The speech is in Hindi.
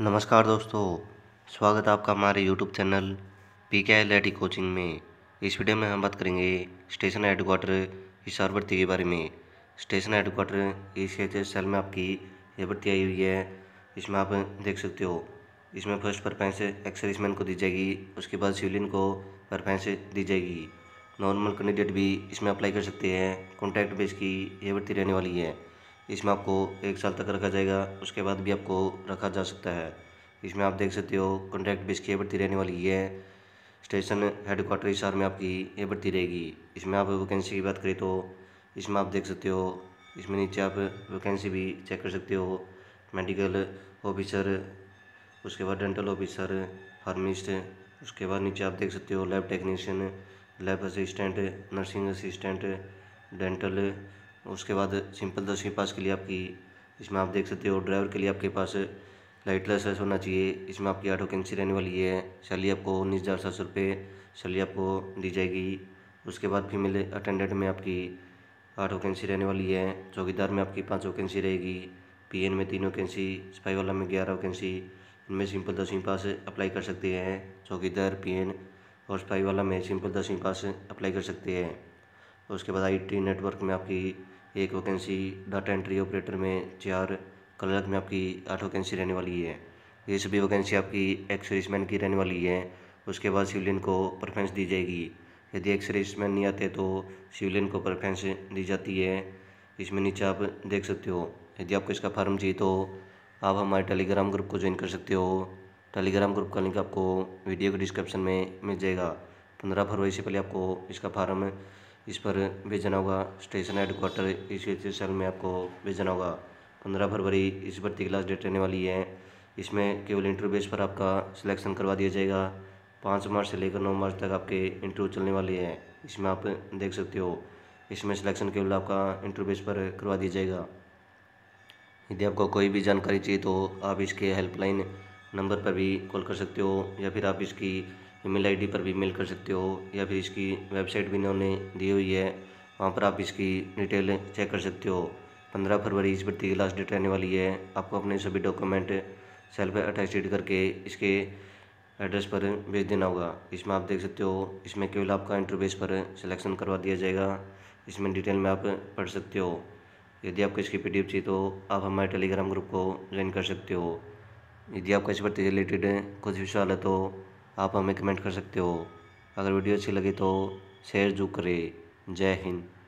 नमस्कार दोस्तों स्वागत है आपका हमारे YouTube channel P K L I coaching में इस वीडियो में हम बात करेंगे स्टेशन हेडक्वार्टर हिसार भर्ती के बारे में स्टेशन हेडक्वार्टर इस एच एस सेल में आपकी यह भर्ती आई हुई है इसमें आप देख सकते हो इसमें फर्स्ट परफेंस एक्सरिसमैन को दी जाएगी उसके बाद सिविलियन को परफेंस दी जाएगी नॉर्मल कैंडिडेट भी इसमें अप्लाई कर सकते हैं कॉन्ट्रैक्ट बेस की यह भर्ती रहने वाली है इसमें आपको एक साल तक रखा जाएगा उसके बाद भी आपको रखा जा सकता है इसमें आप देख सकते हो कॉन्ट्रैक्ट बेस की ये बढ़ती रहने वाली है स्टेशन हेडक्वार्टर हिसार में आपकी ये बढ़ती रहेगी इसमें आप वैकेंसी की बात करें तो इसमें आप देख सकते हो इसमें नीचे आप वैकेंसी भी चेक कर सकते हो मेडिकल ऑफिसर उसके बाद डेंटल ऑफिसर फार्मिस्ट उसके बाद नीचे आप देख सकते हो lab technician lab assistant nursing assistant dental उसके बाद सिंपल दसवीं पास के लिए आपकी इसमें आप देख सकते हो ड्राइवर के लिए आपके पास लाइट लाइसेंस होना चाहिए इसमें आपकी ऑटो कैंसिल रहने वाली है सैलरी आपको उन्नीस हज़ार सात सौ रुपये सैलरी आपको दी जाएगी उसके बाद फीमेल अटेंडेंट में आपकी आठ वैकेंसी रहने वाली है चौकीदार में आपकी पाँच वैकेंसी रहेगी पीएन में तीन वैकेंसी सफाई वाला में ग्यारह वैकेंसी इनमें सिंपल दसवीं पास अप्लाई कर सकते हैं चौकीदार एन और सफाई वाला में सिंपल दसवीं पास अप्लाई कर सकते हैं उसके बाद आई टी नेटवर्क में आपकी एक वैकेंसी डाटा एंट्री ऑपरेटर में चार कलर्क में आपकी आठ वैकेंसी रहने वाली है ये सभी वैकेंसी आपकी एक सर्विसमैन की रहने वाली है उसके बाद सिविलियन को प्रेफरेंस दी जाएगी यदि एक सर्विसमैन नहीं आते तो सिविलियन को प्रेफरेंस दी जाती है इसमें नीचे आप देख सकते हो यदि आपको इसका फार्म चाहिए तो आप हमारे टेलीग्राम ग्रुप को ज्वाइन कर सकते हो टेलीग्राम ग्रुप का लिंक आपको वीडियो के डिस्क्रिप्शन में मिल जाएगा पंद्रह फरवरी से पहले आपको इसका फार्म इस पर भेजना होगा स्टेशन हेडकोार्टर इस सेल में आपको भेजना होगा पंद्रह फरवरी इस भर्ती क्लास डेट रहने वाली है इसमें केवल इंटरव्यू बेस पर आपका सिलेक्शन करवा दिया जाएगा पाँच मार्च से लेकर नौ मार्च तक आपके इंटरव्यू चलने वाले हैं इसमें आप देख सकते हो इसमें सिलेक्शन केवल आपका इंटरव्यू बेस पर करवा दिया जाएगा यदि आपको कोई भी जानकारी चाहिए तो आप इसके हेल्पलाइन नंबर पर भी कॉल कर सकते हो या फिर आप इसकी ईमेल आईडी पर भी मेल कर सकते हो या फिर इसकी वेबसाइट भी इन्होंने दी हुई है वहाँ पर आप इसकी डिटेल चेक कर सकते हो पंद्रह फरवरी इस भर्ती की लास्ट डेट रहने वाली है आपको अपने सभी डॉक्यूमेंट सेल्फ अटैचड करके इसके एड्रेस पर भेज देना होगा इसमें आप देख सकते हो इसमें केवल आपका इंटरबेस पर सिलेक्शन करवा दिया जाएगा इसमें डिटेल में आप पढ़ सकते हो यदि आपको इसकी पी चाहिए तो आप हमारे टेलीग्राम ग्रुप को ज्वाइन कर सकते हो यदि आपको इस भर्ती रिलेटेड कुछ भी सवाल है तो आप हमें कमेंट कर सकते हो अगर वीडियो अच्छी लगी तो शेयर जो करें जय हिंद